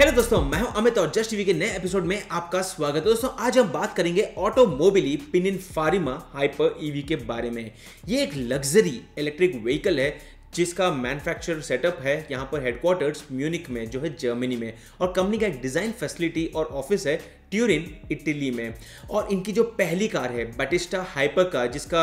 Hello दोस्तों मैं हूं अमित और जस्ट टीवी के नए एपिसोड में आपका स्वागत है दोस्तों आज हम बात करेंगे Automobili Pininfarina hyper EV के बारे में ये एक लग्जरी इलेक्ट्रिक व्हीकल है जिसका मैन्युफैक्चर सेटअप है यहाँ पर हेडक्वार्टर्स म्यूनिक में जो है जर्मनी में और कंपनी का एक डिज़ाइन फैसिलिटी और ऑफिस है ट्यूरिन इटली में और इनकी जो पहली कार है बैटिस्टा हाइपर कार जिसका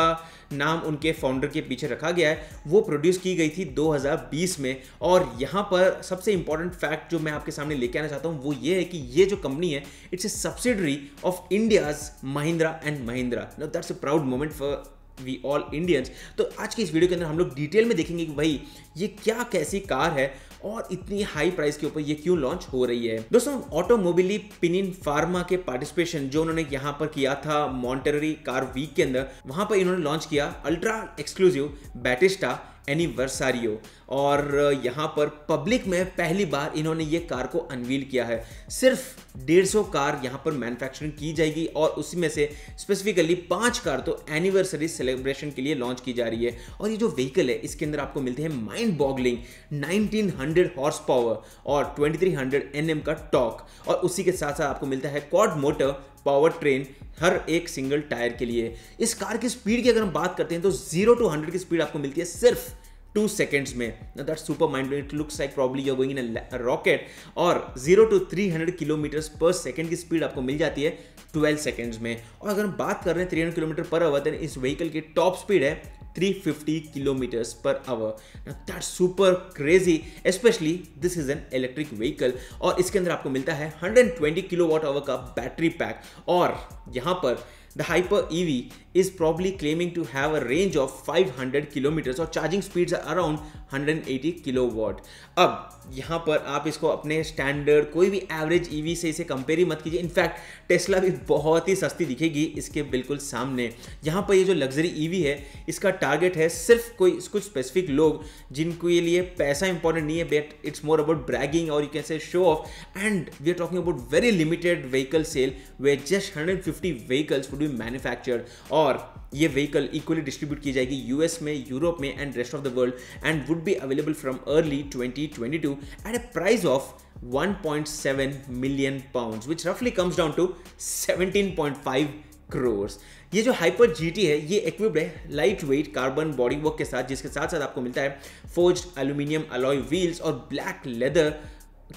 नाम उनके फाउंडर के पीछे रखा गया है वो प्रोड्यूस की गई थी 2020 में और यहाँ पर सबसे इंपॉर्टेंट फैक्ट जो मैं आपके सामने लेके आना चाहता हूँ वो ये है कि ये जो कंपनी है it's a subsidiary of India's Mahindra and Mahindra that's a proud moment for we all Indians तो आज की इस वीडियो के अंदर हम लोग डिटेल में देखेंगे कि भाई ये क्या कैसी कार है और इतनी हाई प्राइस के ऊपर ये क्यों लॉन्च हो रही है दोस्तों ऑटोमोबिली पिनिन फार्मा के पार्टिसिपेशन जो उन्होंने यहाँ पर किया था मॉन्टेररी कार वीक के अंदर वहां पर इन्होंने लॉन्च किया अल्ट्रा एक्सक्लूसिव बैटिस्टा एनिवर्सारियो और यहाँ पर पब्लिक में पहली बार इन्होंने ये कार को अनवील किया है सिर्फ डेढ़ सौ कार यहाँ पर मैन्युफैक्चरिंग की जाएगी और उसी में से स्पेसिफिकली पांच कार तो एनिवर्सरी सेलिब्रेशन के लिए लॉन्च की जा रही है और ये जो व्हीकल है इसके अंदर आपको मिलते हैं माइंड बॉगलिंग 1900 हॉर्स पावर और 2300 एनएम का टॉक और उसी के साथ साथ आपको मिलता है कॉड मोटर पावर ट्रेन हर एक सिंगल टायर के लिए इस कार की स्पीड की अगर हम बात करते हैं तो जीरो टू हंड्रेड की स्पीड आपको मिलती है सिर्फ टू सेकेंड्स में that super mind it looks like probably you going in a rocket और zero to three hundred kilometre per second की स्पीड आपको मिल जाती है ट्वेल्व सेकेंड्स में और अगर हम बात कर रहे हैं three hundred kilometre per hour then इस व्हीकल की टॉप स्पीड है 350 kilometers per hour. Now that's super crazy, especially this is an electric vehicle और इसके अंदर आपको मिलता है 120 किलोवाट आवर का बैटरी पैक और यहाँ पर The Hyper EV is probably claiming to have a range of 500 kilometre और चार्जिंग स्पीड्स अराउंड 180 किलोवाट अब यहाँ पर आप इसको अपने स्टैंडर्ड कोई भी एवरेज ईवी e से इसे कंपेयर ही मत कीजिए इनफैक्ट टेस्ला भी बहुत ही सस्ती दिखेगी इसके बिल्कुल सामने यहाँ पर ये जो लग्जरी ईवी e है इसका टारगेट है सिर्फ कोई कुछ स्पेसिफिक लोग जिनको ये लिए पैसा इंपॉर्टेंट नहीं है but it's more about bragging और you can say show off and we are talking about very limited vehicle sale way just hundred fifty vehicles to be manufacture और ये व्हीकल इक्वली डिस्ट्रीब्यूट की जाएगी US में Europe में and rest of the world and would be available from early 2022 at a price of 1.7 million pounds which रफली comes down to 17.5 crores. ये जो hyper GT है ये इक्विप्ड है lightweight carbon bodywork के साथ जिसके साथ साथ आपको मिलता है फोर्ज एल्यूमिनियम अलॉय व्हील्स और ब्लैक लेदर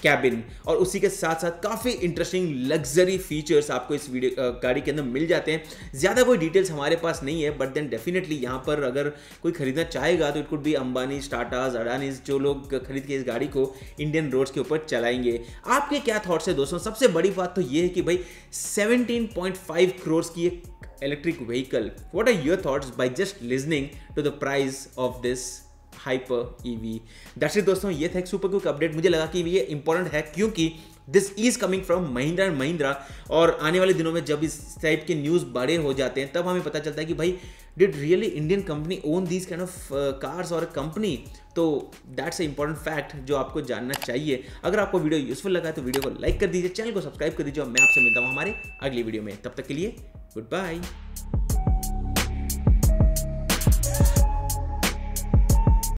कैबिन और उसी के साथ साथ काफ़ी इंटरेस्टिंग लग्जरी फीचर्स आपको इस वीडियो गाड़ी के अंदर मिल जाते हैं ज़्यादा कोई डिटेल्स हमारे पास नहीं है बट देन डेफिनेटली यहाँ पर अगर कोई खरीदना चाहेगा तो इट कुड भी अंबानी टाटाज अडानीज जो लोग खरीद के इस गाड़ी को इंडियन रोड्स के ऊपर चलाएंगे आपके क्या थाट्स है दोस्तों सबसे बड़ी बात तो ये है कि भाई सेवनटीन फाइव क्रोर्स की एक electric vehicle what are your thoughts by just listening to the price of this hyper EV that's दोस्तों ये था एक सुपर क्विक अपडेट मुझे लगा कि ये इंपॉर्टेंट है क्योंकि this is coming from Mahindra and Mahindra और आने वाले दिनों में जब इस टाइप के न्यूज़ बड़े हो जाते हैं तब हमें पता चलता है कि भाई did really Indian company own these kind of cars और कंपनी तो दैट्स ए इंपॉर्टेंट फैक्ट जो आपको जानना चाहिए अगर आपको वीडियो यूजफुल लगा तो वीडियो को लाइक कर दीजिए चैनल को सब्सक्राइब कर दीजिए और मैं आपसे मिलता हूँ हमारे अगली वीडियो में तब तक के लिए गुड बाय